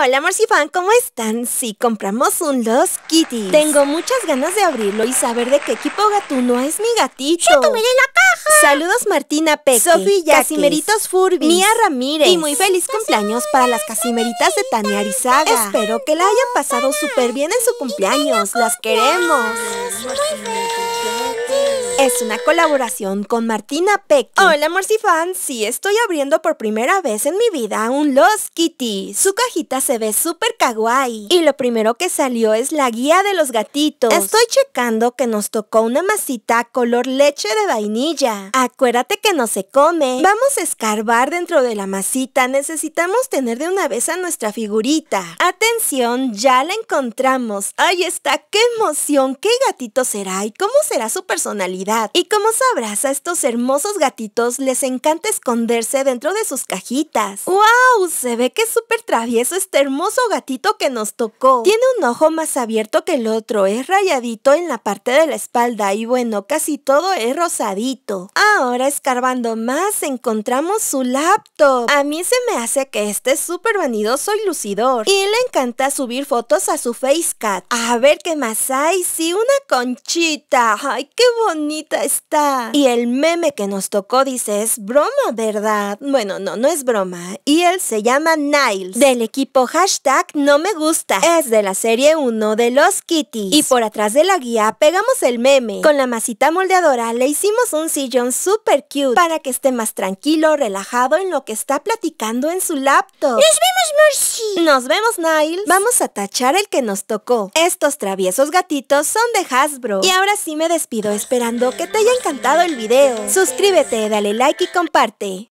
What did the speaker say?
Hola, fan, ¿cómo están? Sí, compramos un Los Kitty. Tengo muchas ganas de abrirlo y saber de qué equipo gatuno es mi gatito. ¡Yo la caja! Saludos Martina Peque, Sofía Casimeritos Furby, Mía Ramírez. Y muy feliz cumpleaños para las Casimeritas de Tania Arizaga. Espero que la hayan pasado súper bien en su cumpleaños. ¡Las queremos! es una colaboración con Martina Peck. Hola fans. sí estoy abriendo por primera vez en mi vida un Los Kitty. Su cajita se ve súper kawaii y lo primero que salió es la guía de los gatitos. Estoy checando que nos tocó una masita color leche de vainilla. Acuérdate que no se come. Vamos a escarbar dentro de la masita, necesitamos tener de una vez a nuestra figurita. Atención, ya la encontramos. Ahí está, qué emoción, qué gatito será y cómo será su personalidad. Y como sabrás, a estos hermosos gatitos les encanta esconderse dentro de sus cajitas. ¡Wow! Se ve que es súper travieso este hermoso gatito que nos tocó. Tiene un ojo más abierto que el otro, es rayadito en la parte de la espalda y bueno, casi todo es rosadito. Ahora escarbando más encontramos su laptop. A mí se me hace que este es súper vanidoso y lucidor. Y le encanta subir fotos a su Facecat. A ver qué más hay. Sí, una conchita. ¡Ay, qué bonito! está. Y el meme que nos tocó dice, es broma, ¿verdad? Bueno, no, no es broma. ¿eh? Y él se llama Niles, del equipo hashtag no me gusta. Es de la serie 1 de los Kitties. Y por atrás de la guía pegamos el meme. Con la masita moldeadora le hicimos un sillón super cute para que esté más tranquilo, relajado en lo que está platicando en su laptop. ¡Nos vemos, Mercy! ¡Nos vemos, Niles! Vamos a tachar el que nos tocó. Estos traviesos gatitos son de Hasbro. Y ahora sí me despido esperando que te haya encantado el video. Suscríbete, dale like y comparte.